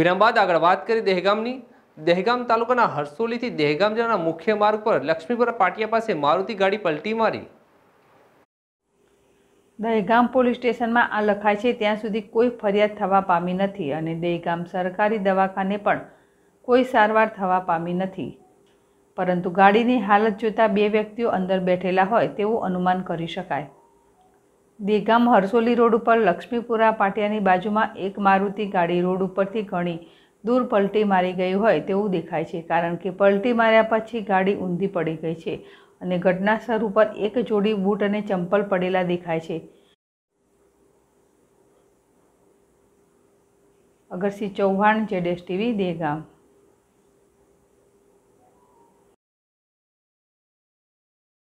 વિરામ બાદ આગળ વાત કરી દહેગામની દહેગામ તાલુકાના હરસોલીથી દહેગામ જવાના મુખ્ય માર્ગ પર લક્ષ્મીપુરા પાટિયા પાસે મારુતિ ગાડી પલટી મારી દહેગામ પોલીસ સ્ટેશનમાં આ લખાય છે ત્યાં સુધી કોઈ ફરિયાદ થવા પામી નથી અને દહેગામ સરકારી દવાખાને પણ કોઈ સારવાર થવા પામી નથી પરંતુ ગાડીની હાલત જોતાં બે વ્યક્તિઓ અંદર બેઠેલા હોય તેવું અનુમાન કરી શકાય દેગામ હરસોલી રોડ ઉપર લક્ષ્મીપુરા પાટિયાની બાજુમાં એક મારુતિ ગાડી રોડ ઉપરથી ઘણી દૂર પલટી મારી ગઈ હોય તેવું દેખાય છે કારણ કે પલટી માર્યા પછી ગાડી ઊંધી પડી ગઈ છે અને ઘટનાસ્થળ ઉપર એક જોડી બૂટ અને ચંપલ પડેલા દેખાય છે અગરસિંહ ચૌહાણ જેડેશ ટીવી દેગામ